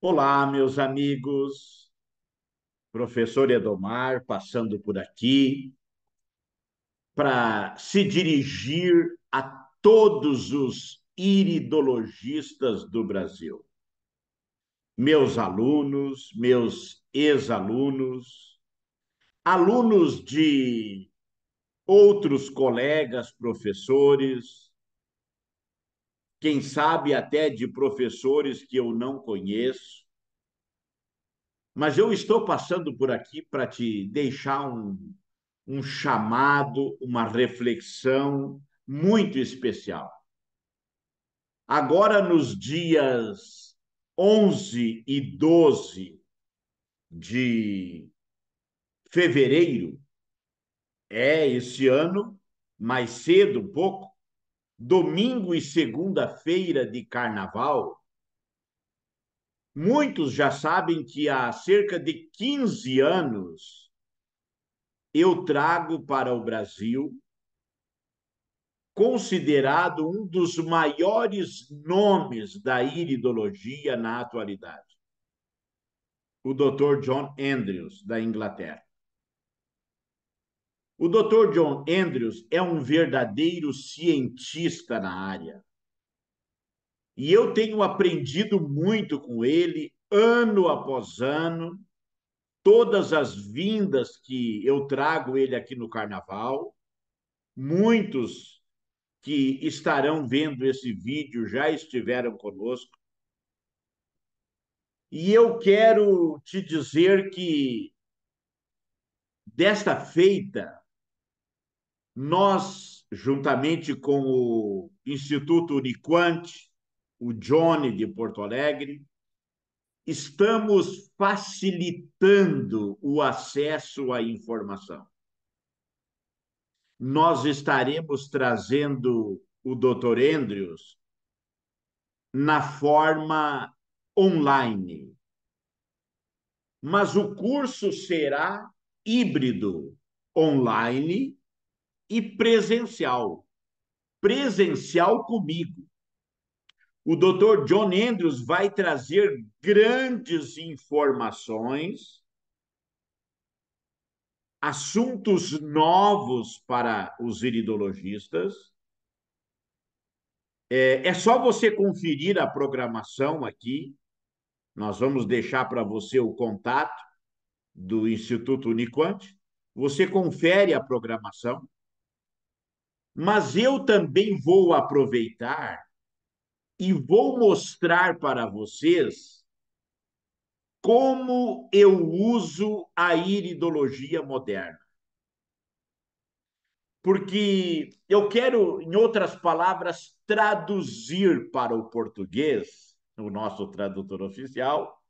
Olá, meus amigos. Professor Edomar passando por aqui para se dirigir a todos os iridologistas do Brasil. Meus alunos, meus ex-alunos, alunos de outros colegas professores, quem sabe até de professores que eu não conheço. Mas eu estou passando por aqui para te deixar um, um chamado, uma reflexão muito especial. Agora, nos dias 11 e 12 de fevereiro, é esse ano, mais cedo um pouco, domingo e segunda-feira de carnaval, muitos já sabem que há cerca de 15 anos eu trago para o Brasil considerado um dos maiores nomes da iridologia na atualidade, o Dr. John Andrews, da Inglaterra. O Dr. John Andrews é um verdadeiro cientista na área. E eu tenho aprendido muito com ele, ano após ano, todas as vindas que eu trago ele aqui no carnaval. Muitos que estarão vendo esse vídeo já estiveram conosco. E eu quero te dizer que desta feita nós, juntamente com o Instituto Uniquante, o Johnny de Porto Alegre, estamos facilitando o acesso à informação. Nós estaremos trazendo o Dr. Andrews na forma online. Mas o curso será híbrido, online e presencial. Presencial comigo. O Dr. John Andrews vai trazer grandes informações, assuntos novos para os iridologistas. É, é só você conferir a programação aqui. Nós vamos deixar para você o contato do Instituto Uniquant. Você confere a programação mas eu também vou aproveitar e vou mostrar para vocês como eu uso a iridologia moderna. Porque eu quero, em outras palavras, traduzir para o português, o nosso tradutor oficial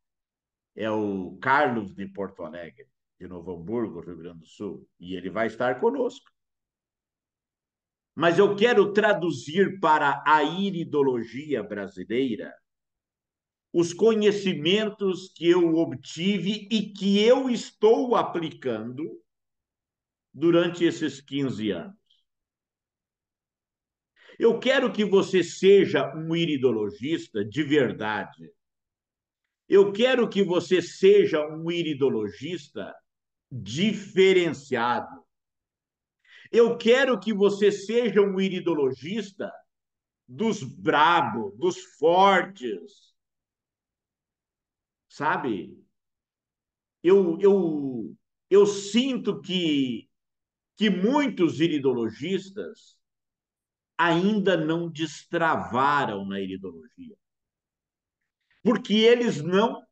é o Carlos de Porto Alegre, de Novo Hamburgo, Rio Grande do Sul, e ele vai estar conosco mas eu quero traduzir para a iridologia brasileira os conhecimentos que eu obtive e que eu estou aplicando durante esses 15 anos. Eu quero que você seja um iridologista de verdade. Eu quero que você seja um iridologista diferenciado. Eu quero que você seja um iridologista dos brabos, dos fortes. Sabe? Eu, eu, eu sinto que, que muitos iridologistas ainda não destravaram na iridologia. Porque eles não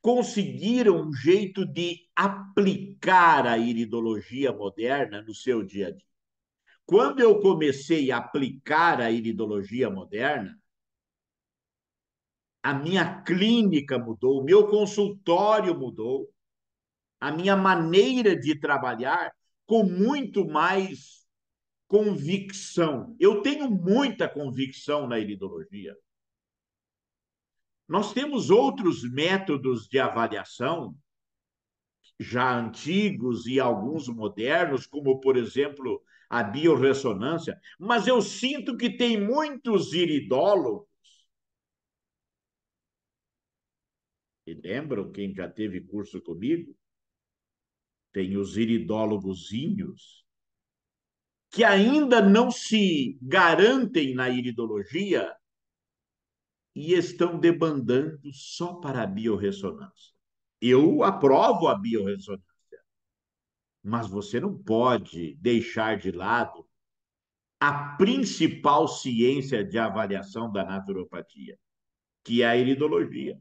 conseguiram um jeito de aplicar a iridologia moderna no seu dia a dia. Quando eu comecei a aplicar a iridologia moderna, a minha clínica mudou, o meu consultório mudou, a minha maneira de trabalhar com muito mais convicção. Eu tenho muita convicção na iridologia. Nós temos outros métodos de avaliação, já antigos e alguns modernos, como, por exemplo, a biorressonância, mas eu sinto que tem muitos iridólogos. E lembram quem já teve curso comigo? Tem os iridólogozinhos que ainda não se garantem na iridologia e estão debandando só para a biorressonância. Eu aprovo a biorressonância, mas você não pode deixar de lado a principal ciência de avaliação da naturopatia, que é a iridologia.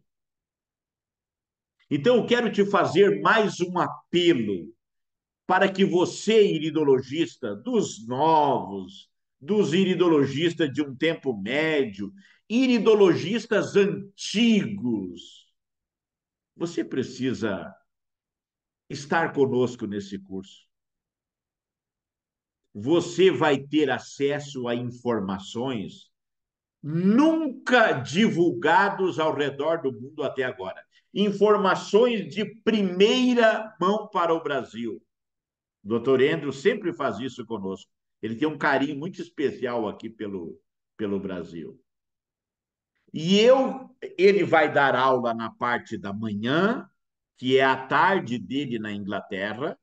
Então, eu quero te fazer mais um apelo para que você, iridologista, dos novos, dos iridologistas de um tempo médio, iridologistas antigos. Você precisa estar conosco nesse curso. Você vai ter acesso a informações nunca divulgados ao redor do mundo até agora. Informações de primeira mão para o Brasil. O doutor Andrew sempre faz isso conosco. Ele tem um carinho muito especial aqui pelo, pelo Brasil. E eu, ele vai dar aula na parte da manhã, que é a tarde dele na Inglaterra.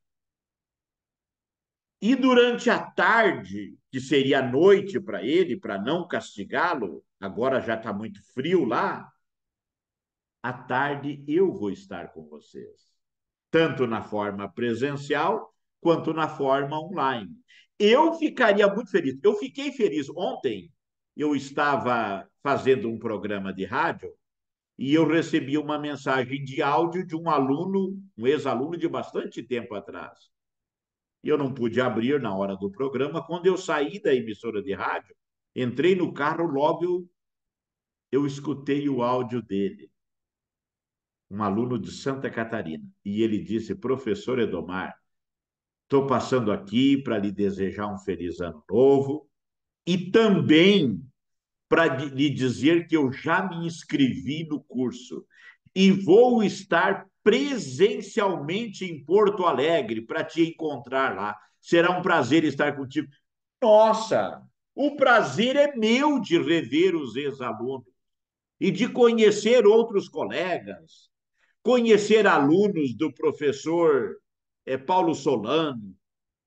E durante a tarde, que seria a noite para ele, para não castigá-lo, agora já está muito frio lá, à tarde eu vou estar com vocês, tanto na forma presencial quanto na forma online. Eu ficaria muito feliz. Eu fiquei feliz ontem eu estava fazendo um programa de rádio e eu recebi uma mensagem de áudio de um aluno, um ex-aluno de bastante tempo atrás. Eu não pude abrir na hora do programa. Quando eu saí da emissora de rádio, entrei no carro, logo eu, eu escutei o áudio dele, um aluno de Santa Catarina. E ele disse: Professor Edomar, estou passando aqui para lhe desejar um feliz ano novo e também para lhe dizer que eu já me inscrevi no curso e vou estar presencialmente em Porto Alegre para te encontrar lá. Será um prazer estar contigo. Nossa, o prazer é meu de rever os ex-alunos e de conhecer outros colegas, conhecer alunos do professor eh, Paulo Solano,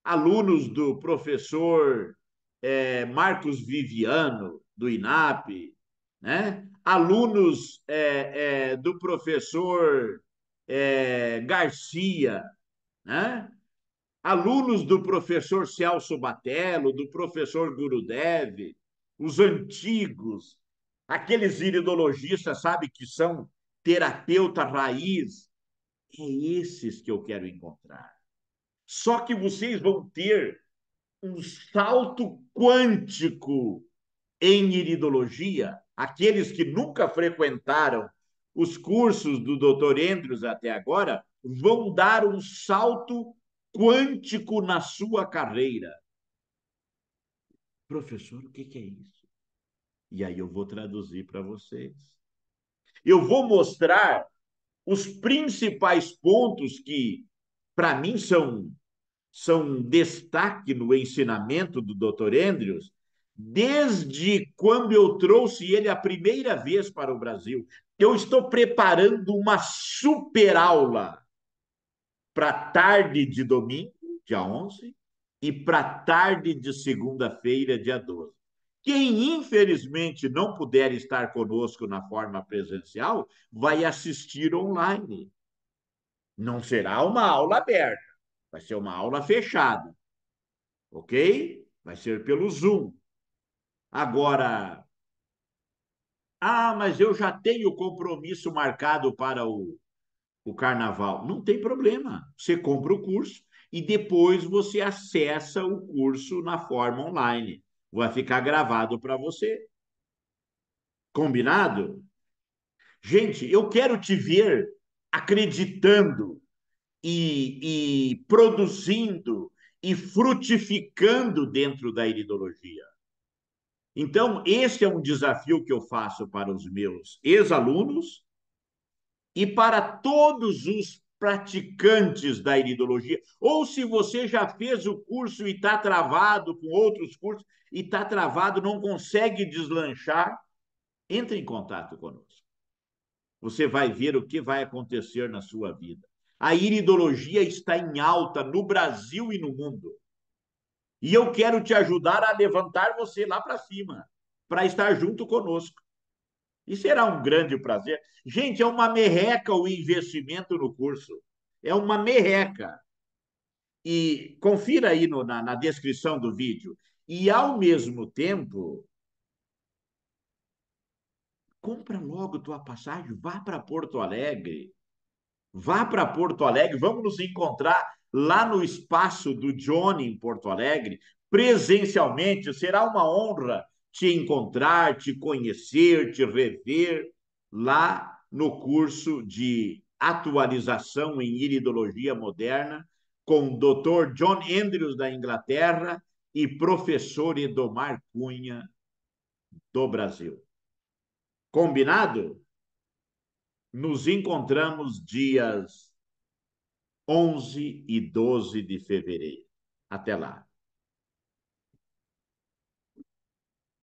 alunos do professor é, Marcos Viviano, do INAP, né? alunos é, é, do professor é, Garcia, né? alunos do professor Celso Batello, do professor Gurudev, os antigos, aqueles iridologistas, sabe, que são terapeuta raiz, é esses que eu quero encontrar. Só que vocês vão ter um salto quântico em iridologia, aqueles que nunca frequentaram os cursos do Dr. Andrews até agora, vão dar um salto quântico na sua carreira. Professor, o que, que é isso? E aí eu vou traduzir para vocês. Eu vou mostrar os principais pontos que, para mim, são são um destaque no ensinamento do Dr. Andrews, desde quando eu trouxe ele a primeira vez para o Brasil. Eu estou preparando uma super aula para tarde de domingo, dia 11, e para tarde de segunda-feira, dia 12. Quem infelizmente não puder estar conosco na forma presencial, vai assistir online. Não será uma aula aberta, Vai ser uma aula fechada. Ok? Vai ser pelo Zoom. Agora. Ah, mas eu já tenho compromisso marcado para o, o carnaval. Não tem problema. Você compra o curso e depois você acessa o curso na forma online. Vai ficar gravado para você. Combinado? Gente, eu quero te ver acreditando e, e produzindo e frutificando dentro da iridologia. Então, esse é um desafio que eu faço para os meus ex-alunos e para todos os praticantes da iridologia. Ou se você já fez o curso e está travado com outros cursos e está travado, não consegue deslanchar, entre em contato conosco. Você vai ver o que vai acontecer na sua vida. A iridologia está em alta no Brasil e no mundo. E eu quero te ajudar a levantar você lá para cima, para estar junto conosco. E será um grande prazer. Gente, é uma merreca o investimento no curso. É uma merreca. E confira aí no, na, na descrição do vídeo. E ao mesmo tempo, compra logo tua passagem, vá para Porto Alegre. Vá para Porto Alegre, vamos nos encontrar lá no espaço do Johnny em Porto Alegre, presencialmente. Será uma honra te encontrar, te conhecer, te rever lá no curso de atualização em iridologia moderna com o Dr. John Andrews da Inglaterra e professor Edomar Cunha do Brasil. Combinado? Nos encontramos dias 11 e 12 de fevereiro. Até lá.